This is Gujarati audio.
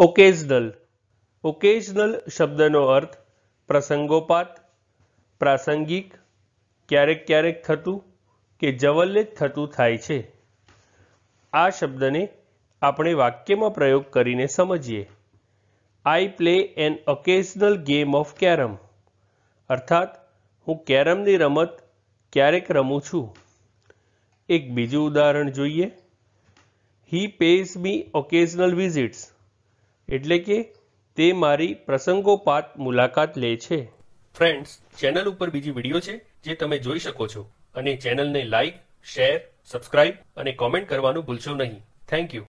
ઓકેઝનલ ઓકેઝનલ શબ્દનો અર્થ પ્રસંગોપાત પ્રાસંગિક ક્યારેક ક્યારેક થતું કે જવલ્લે થતું થાય છે આ શબ્દને આપણે વાક્યમાં પ્રયોગ કરીને સમજીએ I play an occasional game of carrom અર્થાત હું કેરમની રમત ક્યારેક રમું છું એક બીજું ઉદાહરણ જોઈએ he pays me occasional visits એટલે કે તે મારી પ્રસંગોપાત મુલાકાત લે છે ફ્રેન્ડ્સ ચેનલ ઉપર બીજી વિડીયો છે જે તમે જોઈ શકો છો અને ચેનલને લાઈક શેર સબસ્ક્રાઇબ અને કોમેન્ટ કરવાનું ભૂલશો નહીં થેન્ક યુ